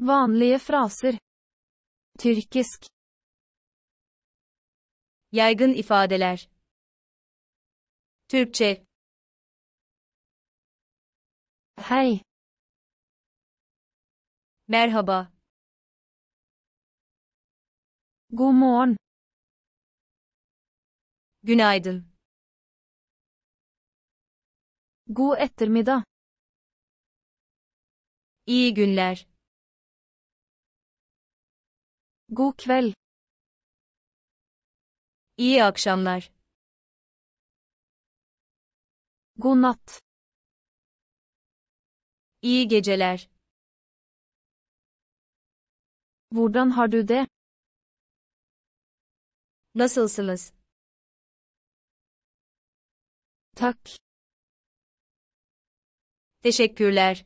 Vanlige fraser. Tyrkisk. Yaygın ifadeler. Türkçe. Hey. Merhaba. God morgen. Günaydın. God ettermiddag. İyi günler. God kveld. İyi akşamlar. God natt. İyi geceler. Hvordan har du det? Nasılsınız? Tak. Teşekkürler.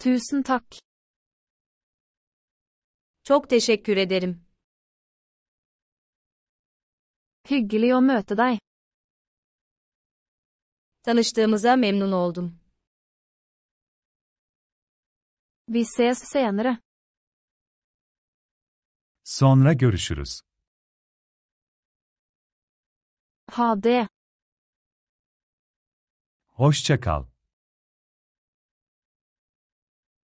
Tusen tak. Çok teşekkür ederim. Hyggelig å møte deg. Tanıştığımıza memnun oldum. Vi ses senere. Sonra görüşürüz. Ha det. Hoşça kal.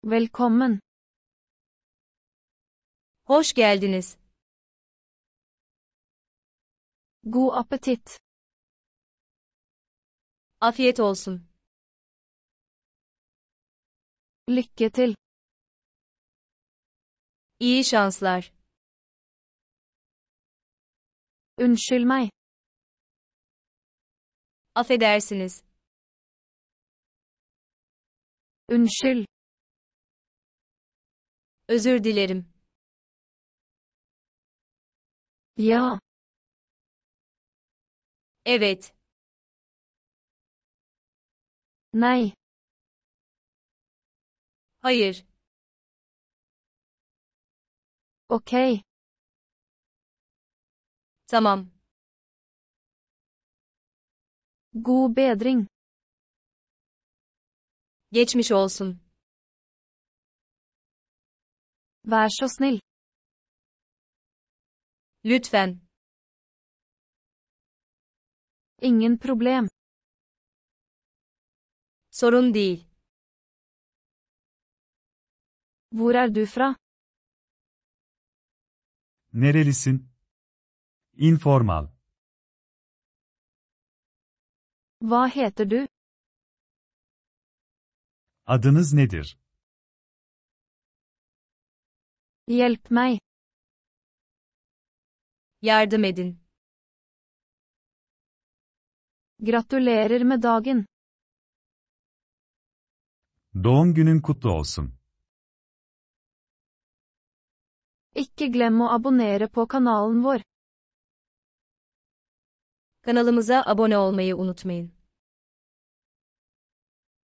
Velkommen. Hoş geldiniz. God appetit. Afiyet olsun. Lykke til. İyi şanslar. Unnskyld meg. Affedersiniz. Unnskyld. Özür dilerim. Ya. Evet. Nay. Hayır. Okey. Tamam. God bedring. Geçmiş olsun. Vær så snill. Lütfen. Ingen problem. Sorun değil. Hvor er du fra? Nerelisin? Informal. Hva heter du? Adınız nedir? Hjelp meg. Yardım edin. Gratulerer med dagen. Doğum günün kutlu olsun. Ikke glem å abonnere på kanalen vår. Kanalımıza abone olmayı unutmayın.